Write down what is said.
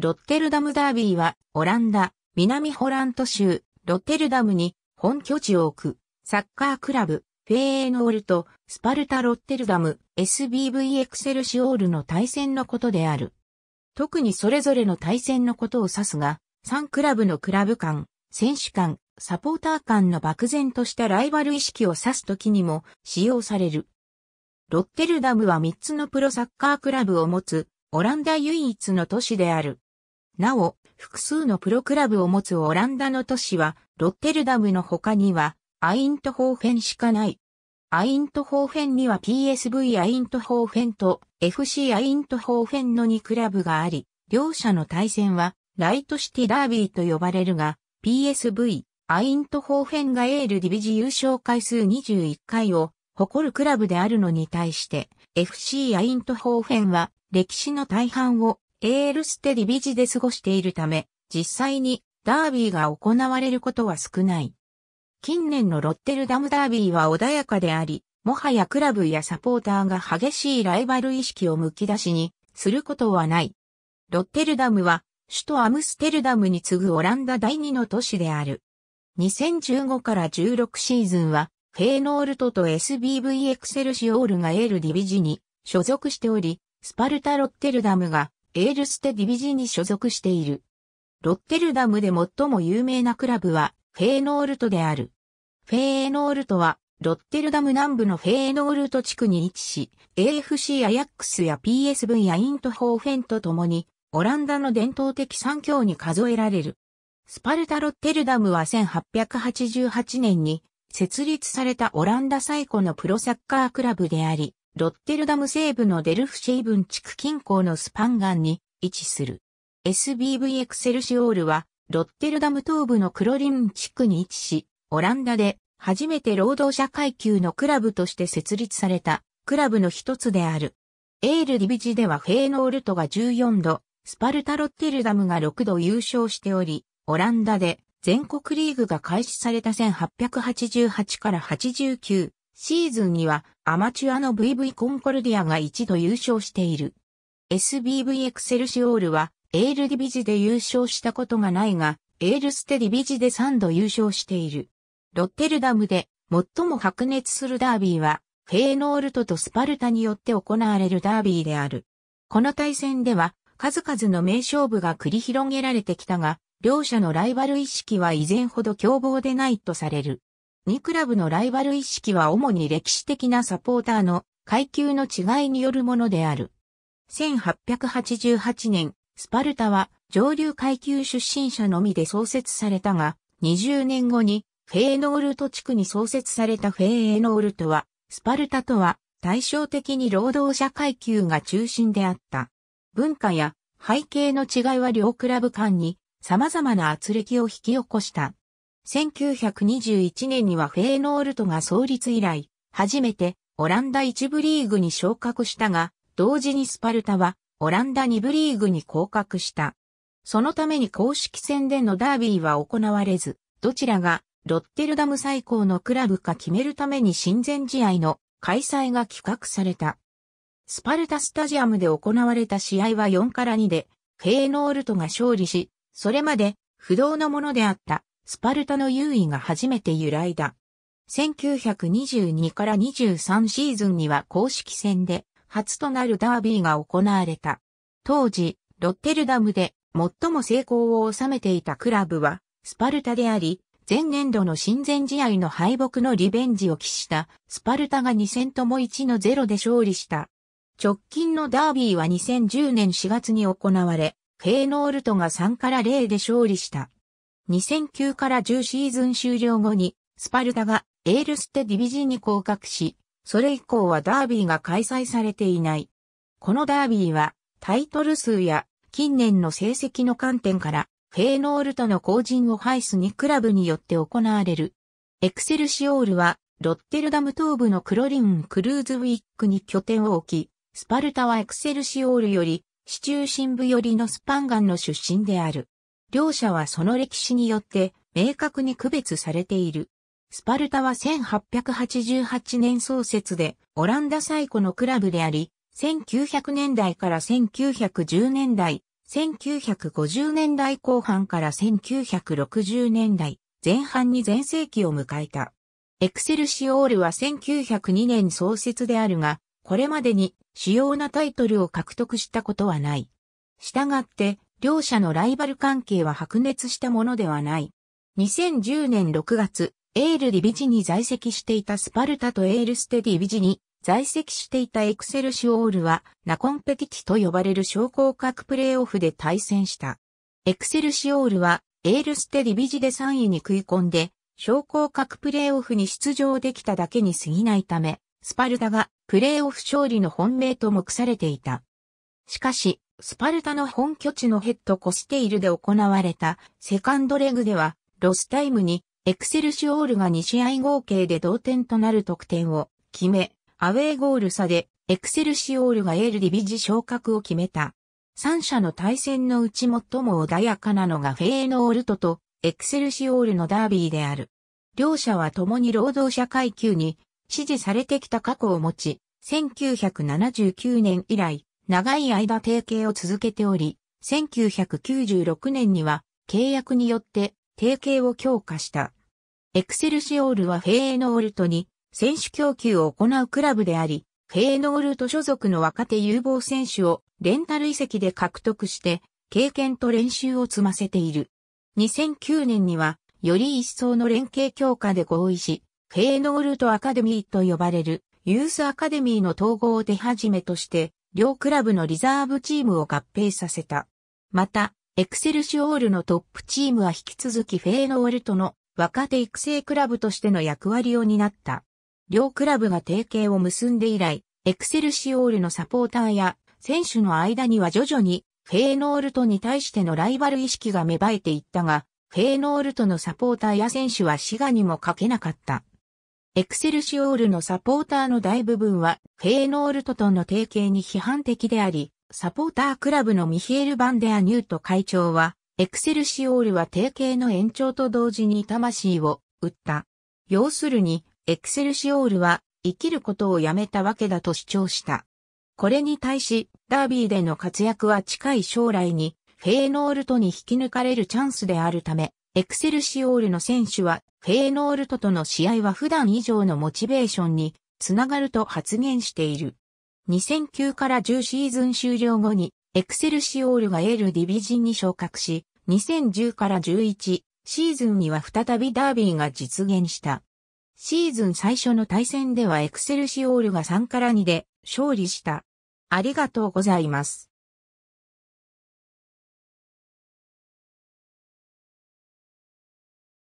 ロッテルダムダービーは、オランダ、南ホラント州、ロッテルダムに本拠地を置く、サッカークラブ、フェーノールと、スパルタ・ロッテルダム、SBV エクセルシオールの対戦のことである。特にそれぞれの対戦のことを指すが、3クラブのクラブ間、選手間、サポーター間の漠然としたライバル意識を指すときにも使用される。ロッテルダムは3つのプロサッカークラブを持つ、オランダ唯一の都市である。なお、複数のプロクラブを持つオランダの都市は、ロッテルダムの他には、アイントホーフェンしかない。アイントホーフェンには PSV アイントホーフェンと FC アイントホーフェンの2クラブがあり、両者の対戦は、ライトシティダービーと呼ばれるが、PSV、アイントホーフェンがエールディビジ優勝回数21回を誇るクラブであるのに対して、FC アイントホーフェンは歴史の大半をエールステリビジで過ごしているため、実際にダービーが行われることは少ない。近年のロッテルダムダービーは穏やかであり、もはやクラブやサポーターが激しいライバル意識をむき出しにすることはない。ロッテルダムは首都アムステルダムに次ぐオランダ第二の都市である。2015から16シーズンはフェーノールトと SBV エクセルシオールがエールディビジに所属しており、スパルタ・ロッテルダムがエールステディビジに所属している。ロッテルダムで最も有名なクラブはフェーノールトである。フェーノールトはロッテルダム南部のフェーノールト地区に位置し、AFC アヤックスや PSV やイントホーフェンと共に、オランダの伝統的産業に数えられる。スパルタ・ロッテルダムは1888年に設立されたオランダ最古のプロサッカークラブであり、ロッテルダム西部のデルフシェイブン地区近郊のスパンガンに位置する。SBV エクセルシオールは、ロッテルダム東部のクロリン地区に位置し、オランダで初めて労働者階級のクラブとして設立されたクラブの一つである。エールディビジではフェーノールトが14度、スパルタロッテルダムが6度優勝しており、オランダで全国リーグが開始された1888から89シーズンにはアマチュアの VV コンコルディアが一度優勝している。SBV エクセルシオールはエールディビジで優勝したことがないが、エールステディビジで3度優勝している。ロッテルダムで最も白熱するダービーは、フェーノールトとスパルタによって行われるダービーである。この対戦では、数々の名勝負が繰り広げられてきたが、両者のライバル意識は以前ほど凶暴でないとされる。2クラブのライバル意識は主に歴史的なサポーターの階級の違いによるものである。1888年、スパルタは上流階級出身者のみで創設されたが、20年後にフェーノールト地区に創設されたフェーノールトは、スパルタとは対照的に労働者階級が中心であった。文化や背景の違いは両クラブ間に様々な圧力を引き起こした。1921年にはフェーノールトが創立以来、初めてオランダ1部リーグに昇格したが、同時にスパルタはオランダ2部リーグに降格した。そのために公式戦でのダービーは行われず、どちらがロッテルダム最高のクラブか決めるために親善試合の開催が企画された。スパルタスタジアムで行われた試合は4から2で、フェーノールトが勝利し、それまで不動のものであったスパルタの優位が初めて由来だ。1922から23シーズンには公式戦で初となるダービーが行われた。当時、ロッテルダムで最も成功を収めていたクラブはスパルタであり、前年度の親善試合の敗北のリベンジを期したスパルタが2戦とも1の0で勝利した。直近のダービーは2010年4月に行われ、ケーノールトが3から0で勝利した。2009から10シーズン終了後に、スパルタがエールステディビジに降格し、それ以降はダービーが開催されていない。このダービーは、タイトル数や近年の成績の観点から、フェーノールとの後陣を排すにクラブによって行われる。エクセルシオールは、ロッテルダム東部のクロリン・クルーズウィックに拠点を置き、スパルタはエクセルシオールより、市中心部寄りのスパンガンの出身である。両者はその歴史によって明確に区別されている。スパルタは1888年創設で、オランダ最古のクラブであり、1900年代から1910年代、1950年代後半から1960年代前半に全盛期を迎えた。エクセルシオールは1902年創設であるが、これまでに主要なタイトルを獲得したことはない。したがって、両者のライバル関係は白熱したものではない。2010年6月、エールディビジに在籍していたスパルタとエールステディビジに在籍していたエクセルシオールはナコンペキティと呼ばれる昇降格プレーオフで対戦した。エクセルシオールはエールステディビジで3位に食い込んで昇降格プレーオフに出場できただけに過ぎないため、スパルタがプレーオフ勝利の本命と目されていた。しかし、スパルタの本拠地のヘッドコステイルで行われたセカンドレグでは、ロスタイムにエクセルシオールが2試合合計で同点となる得点を決め、アウェーゴール差でエクセルシオールがエールディビジ昇格を決めた。三者の対戦のうち最も穏やかなのがフェーノールトとエクセルシオールのダービーである。両者は共に労働者階級に支持されてきた過去を持ち、1979年以来、長い間提携を続けており、1996年には契約によって提携を強化した。エクセルシオールはフェーノールトに選手供給を行うクラブであり、フェーノールト所属の若手有望選手をレンタル移籍で獲得して、経験と練習を積ませている。2009年には、より一層の連携強化で合意し、フェーノールトアカデミーと呼ばれるユースアカデミーの統合を手始めとして、両クラブのリザーブチームを合併させた。また、エクセルシオールのトップチームは引き続きフェーノールとの若手育成クラブとしての役割を担った。両クラブが提携を結んで以来、エクセルシオールのサポーターや選手の間には徐々にフェーノールトに対してのライバル意識が芽生えていったが、フェーノールトのサポーターや選手は滋賀にもかけなかった。エクセルシオールのサポーターの大部分はフェーノールトとの提携に批判的であり、サポータークラブのミヒエル・バンデア・ニュート会長は、エクセルシオールは提携の延長と同時に魂を売った。要するに、エクセルシオールは生きることをやめたわけだと主張した。これに対し、ダービーでの活躍は近い将来に、フェーノールトに引き抜かれるチャンスであるため、エクセルシオールの選手はフェーノールトとの試合は普段以上のモチベーションにつながると発言している。2009から10シーズン終了後に、エクセルシオールがエールディビジンに昇格し、2010から11シーズンには再びダービーが実現した。シーズン最初の対戦ではエクセルシオールが3から2で勝利した。ありがとうございます。